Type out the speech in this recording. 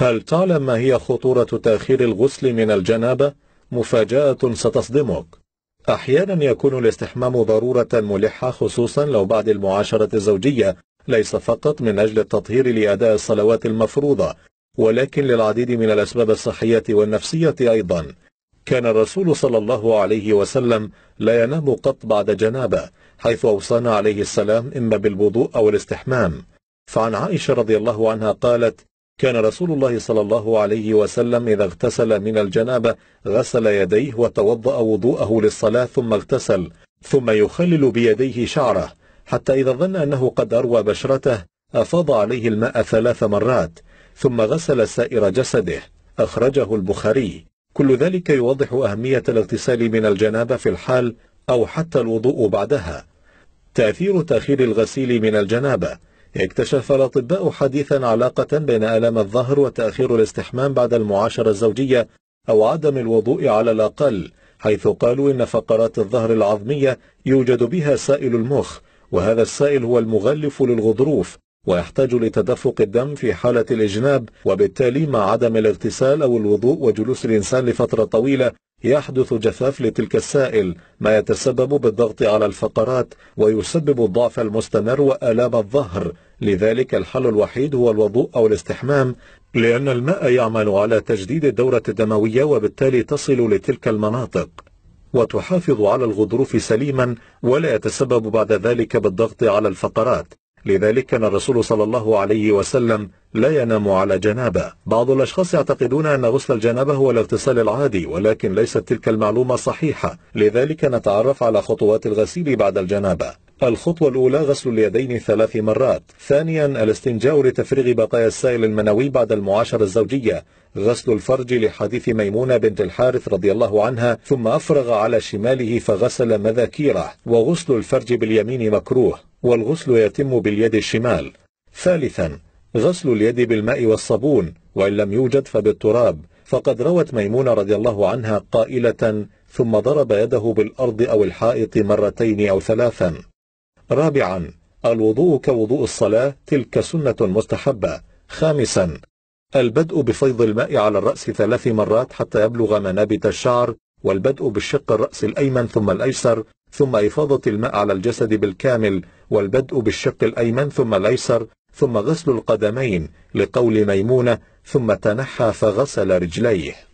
هل تعلم ما هي خطورة تأخير الغسل من الجنابة؟ مفاجأة ستصدمك أحيانا يكون الاستحمام ضرورة ملحة خصوصا لو بعد المعاشرة الزوجية ليس فقط من أجل التطهير لأداء الصلوات المفروضة ولكن للعديد من الأسباب الصحية والنفسية أيضا كان الرسول صلى الله عليه وسلم لا ينام قط بعد جنابة حيث أوصانا عليه السلام إما بالوضوء أو الاستحمام فعن عائشة رضي الله عنها قالت كان رسول الله صلى الله عليه وسلم إذا اغتسل من الجنابة غسل يديه وتوضأ وضوءه للصلاة ثم اغتسل ثم يخلل بيديه شعره حتى إذا ظن أنه قد أروى بشرته أفاض عليه الماء ثلاث مرات ثم غسل سائر جسده أخرجه البخاري كل ذلك يوضح أهمية الاغتسال من الجنابة في الحال أو حتى الوضوء بعدها تأثير تأخير الغسيل من الجنابة اكتشف الأطباء حديثا علاقة بين ألم الظهر وتأخير الاستحمام بعد المعاشرة الزوجية أو عدم الوضوء على الأقل حيث قالوا إن فقرات الظهر العظمية يوجد بها سائل المخ وهذا السائل هو المغلف للغضروف ويحتاج لتدفق الدم في حالة الإجناب وبالتالي مع عدم الاغتسال أو الوضوء وجلوس الإنسان لفترة طويلة يحدث جفاف لتلك السائل ما يتسبب بالضغط على الفقرات ويسبب الضعف المستمر وآلام الظهر لذلك الحل الوحيد هو الوضوء أو الاستحمام لأن الماء يعمل على تجديد الدورة الدموية وبالتالي تصل لتلك المناطق وتحافظ على الغضروف سليما ولا يتسبب بعد ذلك بالضغط على الفقرات لذلك كان الرسول صلى الله عليه وسلم لا ينام على جنابة بعض الأشخاص يعتقدون أن غسل الجنابة هو الاغتسال العادي ولكن ليست تلك المعلومة صحيحة لذلك نتعرف على خطوات الغسيل بعد الجنابة الخطوة الأولى غسل اليدين ثلاث مرات ثانيا الاستنجاء لتفريغ بقايا السائل المنوي بعد المعاشرة الزوجية غسل الفرج لحديث ميمونة بنت الحارث رضي الله عنها ثم أفرغ على شماله فغسل مذاكيره وغسل الفرج باليمين مكروه والغسل يتم باليد الشمال ثالثا غسل اليد بالماء والصابون وإن لم يوجد فبالتراب فقد روت ميمونة رضي الله عنها قائلة ثم ضرب يده بالأرض أو الحائط مرتين أو ثلاثا رابعا الوضوء كوضوء الصلاة تلك سنة مستحبة خامسا البدء بفيض الماء على الرأس ثلاث مرات حتى يبلغ منابت الشعر والبدء بالشق الرأس الأيمن ثم الأيسر ثم إفاضة الماء على الجسد بالكامل والبدء بالشق الأيمن ثم الأيسر ثم غسل القدمين لقول ميمونة ثم تنحى فغسل رجليه